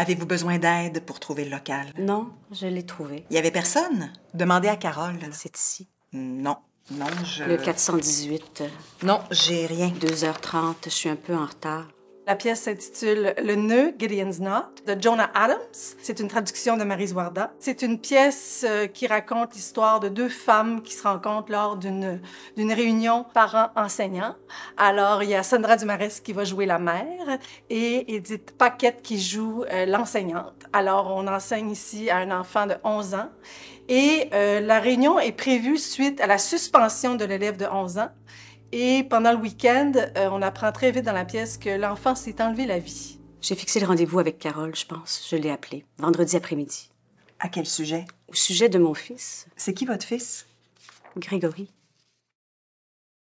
Avez-vous besoin d'aide pour trouver le local? Non, je l'ai trouvé. Il y avait personne? Demandez à Carole. C'est ici. Non. Non, je... Le 418. Non, j'ai rien. 2h30, je suis un peu en retard. La pièce s'intitule Le nœud, Gideon's Knot, de Jonah Adams. C'est une traduction de Marie Zwarda. C'est une pièce euh, qui raconte l'histoire de deux femmes qui se rencontrent lors d'une réunion parents-enseignants. Alors, il y a Sandra Dumares qui va jouer la mère et Edith Paquette qui joue euh, l'enseignante. Alors, on enseigne ici à un enfant de 11 ans et euh, la réunion est prévue suite à la suspension de l'élève de 11 ans et pendant le week-end, euh, on apprend très vite dans la pièce que l'enfant s'est enlevé la vie. J'ai fixé le rendez-vous avec Carole, je pense. Je l'ai appelée, vendredi après-midi. À quel sujet? Au sujet de mon fils. C'est qui votre fils? Grégory.